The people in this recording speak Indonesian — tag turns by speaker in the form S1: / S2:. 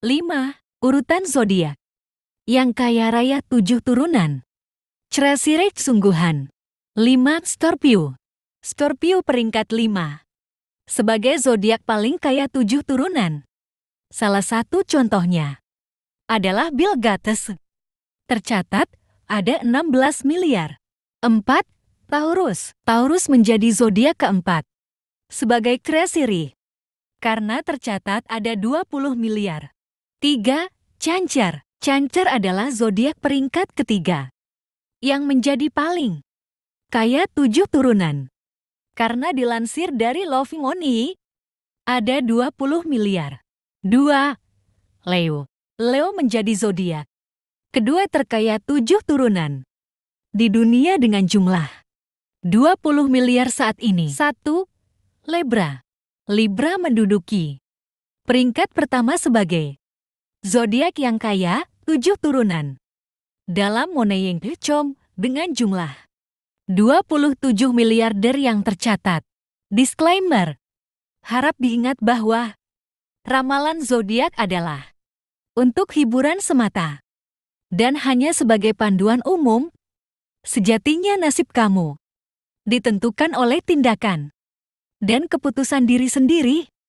S1: 5. Urutan zodiak yang kaya raya tujuh turunan. Ceresirek sungguhan. 5. Scorpio. Scorpio peringkat 5. Sebagai zodiak paling kaya tujuh turunan. Salah satu contohnya adalah Bill Gates. Tercatat ada 16 miliar. 4. Taurus. Taurus menjadi zodiak keempat. Sebagai Kresiri. Karena tercatat ada 20 miliar. 3. Cancer. Cancer adalah zodiak peringkat ketiga yang menjadi paling kaya tujuh turunan. Karena dilansir dari Love Money, ada 20 miliar. 2. Leo. Leo menjadi zodiak kedua terkaya tujuh turunan di dunia dengan jumlah 20 miliar saat ini. 1. Libra. Libra menduduki peringkat pertama sebagai Zodiak yang kaya, tujuh turunan. Dalam yang Chom, dengan jumlah 27 miliarder yang tercatat. Disclaimer. Harap diingat bahwa ramalan zodiak adalah untuk hiburan semata dan hanya sebagai panduan umum. Sejatinya nasib kamu ditentukan oleh tindakan dan keputusan diri sendiri.